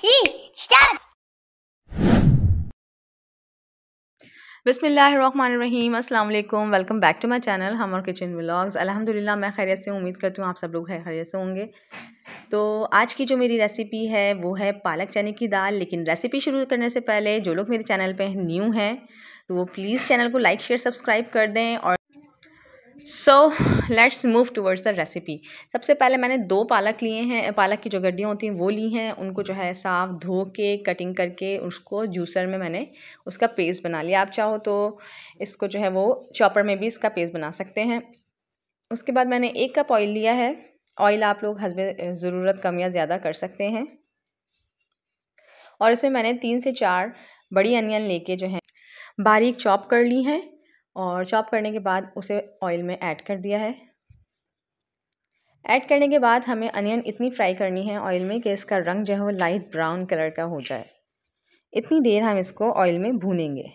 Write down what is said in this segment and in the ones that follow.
three, Rahim बसमीम अल्लाम welcome back to my channel हम और किचन व्लॉग्स अल्हम्दुलिल्लाह मैं खैरियत से उम्मीद करती हूँ आप सब लोग है खैरियत से होंगे तो आज की जो मेरी रेसिपी है वो है पालक चने की दाल लेकिन रेसिपी शुरू करने से पहले जो लोग मेरे चैनल पे न्यू हैं तो वो प्लीज़ चैनल को लाइक शेयर सब्सक्राइब कर दें और so let's move towards the recipe सबसे पहले मैंने दो पालक लिए हैं पालक की जो गड्डियाँ होती हैं वो ली हैं उनको जो है साफ धो के कटिंग करके उसको जूसर में मैंने उसका पेस्ट बना लिया आप चाहो तो इसको जो है वो चॉपर में भी इसका पेस्ट बना सकते हैं उसके बाद मैंने एक कप ऑयल लिया है ऑयल आप लोग हंसबे ज़रूरत कम या ज़्यादा कर सकते हैं और इसमें मैंने तीन से चार बड़ी अनियन लेके जो है बारीक चॉप कर ली हैं और चॉप करने के बाद उसे ऑयल में ऐड कर दिया है ऐड करने के बाद हमें अनियन इतनी फ्राई करनी है ऑयल में कि इसका रंग जो है वो लाइट ब्राउन कलर का हो जाए इतनी देर हम इसको ऑयल में भूनेंगे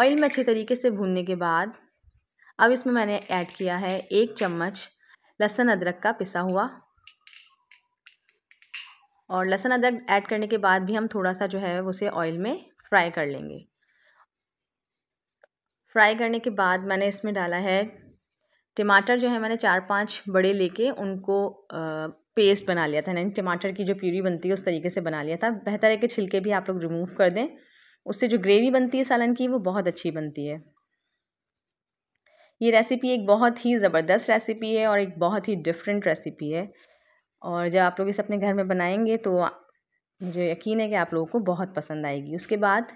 ऑयल में अच्छे तरीके से भूनने के बाद अब इसमें मैंने ऐड किया है एक चम्मच लहसुन अदरक का पिसा हुआ और लहसुन अदरक ऐड करने के बाद भी हम थोड़ा सा जो है उसे ऑयल में फ्राई कर लेंगे फ्राई करने के बाद मैंने इसमें डाला है टमाटर जो है मैंने चार पांच बड़े लेके उनको पेस्ट बना लिया था यानी टमाटर की जो प्यूरी बनती है उस तरीके से बना लिया था बेहतर है कि छिलके भी आप लोग रिमूव कर दें उससे जो ग्रेवी बनती है सालन की वो बहुत अच्छी बनती है ये रेसिपी एक बहुत ही ज़बरदस्त रेसिपी है और एक बहुत ही डिफरेंट रेसिपी है और जब आप लोग इसे अपने घर में बनाएंगे तो मुझे यकीन है कि आप लोगों को बहुत पसंद आएगी उसके बाद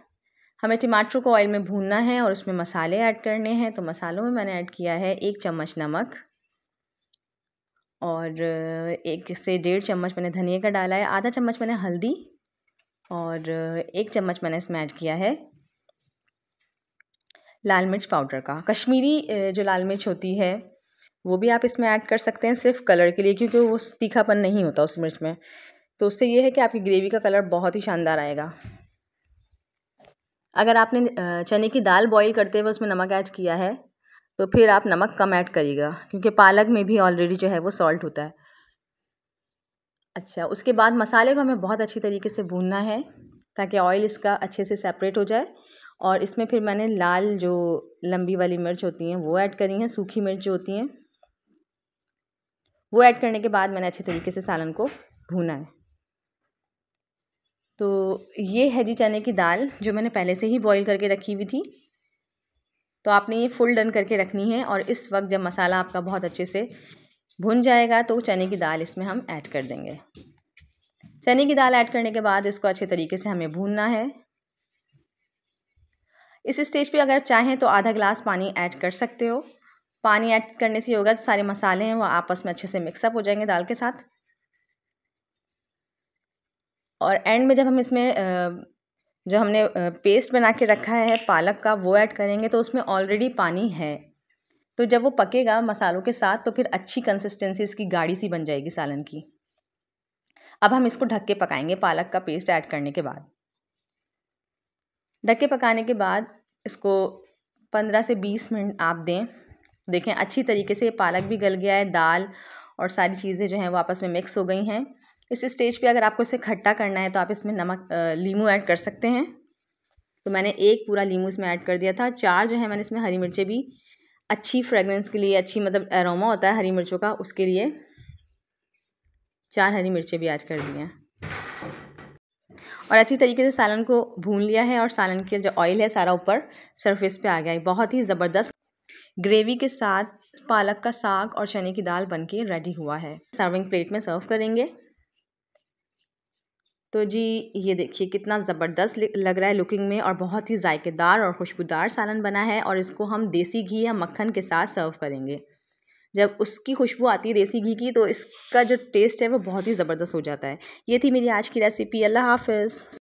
हमें टमाटर को ऑयल में भूनना है और उसमें मसाले ऐड करने हैं तो मसालों में मैंने ऐड किया है एक चम्मच नमक और एक से डेढ़ चम्मच मैंने धनिया का डाला है आधा चम्मच मैंने हल्दी और एक चम्मच मैंने इसमें ऐड किया है लाल मिर्च पाउडर का कश्मीरी जो लाल मिर्च होती है वो भी आप इसमें ऐड कर सकते हैं सिर्फ कलर के लिए क्योंकि वो तीखापन नहीं होता उस मिर्च में तो उससे ये है कि आपकी ग्रेवी का कलर बहुत ही शानदार आएगा अगर आपने चने की दाल बॉईल करते हुए उसमें नमक ऐड किया है तो फिर आप नमक कम ऐड करिएगा क्योंकि पालक में भी ऑलरेडी जो है वो सॉल्ट होता है अच्छा उसके बाद मसाले को हमें बहुत अच्छी तरीके से भूनना है ताकि ऑयल इसका अच्छे से सेपरेट हो जाए और इसमें फिर मैंने लाल जो लंबी वाली मिर्च होती हैं वो ऐड करी हैं सूखी मिर्च जो होती हैं वो ऐड करने के बाद मैंने अच्छे तरीके से सालन को भूना है तो ये है जी चने की दाल जो मैंने पहले से ही बॉईल करके रखी हुई थी तो आपने ये फुल डन करके रखनी है और इस वक्त जब मसाला आपका बहुत अच्छे से भुन जाएगा तो चने की दाल इसमें हम ऐड कर देंगे चने की दाल ऐड करने के बाद इसको अच्छे तरीके से हमें भूनना है इस स्टेज पे अगर आप चाहें तो आधा गिलास पानी ऐड कर सकते हो पानी ऐड करने से होगा सारे मसाले हैं वो आपस में अच्छे से मिक्सअप हो जाएंगे दाल के साथ और एंड में जब हम इसमें जो हमने पेस्ट बना के रखा है पालक का वो ऐड करेंगे तो उसमें ऑलरेडी पानी है तो जब वो पकेगा मसालों के साथ तो फिर अच्छी कंसिस्टेंसी इसकी गाढ़ी सी बन जाएगी सालन की अब हम इसको ढक के पकाएंगे पालक का पेस्ट ऐड करने के बाद ढक के पकाने के बाद इसको पंद्रह से बीस मिनट आप दें देखें अच्छी तरीके से पालक भी गल गया है दाल और सारी चीज़ें जो हैं वो आपस में मिक्स हो गई हैं इस स्टेज पे अगर आपको इसे खट्टा करना है तो आप इसमें नमक लीमू ऐड कर सकते हैं तो मैंने एक पूरा लीमू इसमें ऐड कर दिया था चार जो है मैंने इसमें हरी मिर्चें भी अच्छी फ्रेगरेंस के लिए अच्छी मतलब एरोमा होता है हरी मिर्चों का उसके लिए चार हरी मिर्चें भी ऐड कर दी हैं और अच्छी तरीके से सालन को भून लिया है और सालन के जो ऑयल है सारा ऊपर सरफेस पे आ गया है बहुत ही ज़बरदस्त ग्रेवी के साथ पालक का साग और चने की दाल बनके रेडी हुआ है सर्विंग प्लेट में सर्व करेंगे तो जी ये देखिए कितना ज़बरदस्त लग रहा है लुकिंग में और बहुत ही जायकेदार और खुशबूदार सालन बना है और इसको हम देसी घी या मक्खन के साथ सर्व करेंगे जब उसकी खुशबू आती है देसी घी की तो इसका जो टेस्ट है वो बहुत ही ज़बरदस्त हो जाता है ये थी मेरी आज की रेसिपी अल्लाह हाफिज़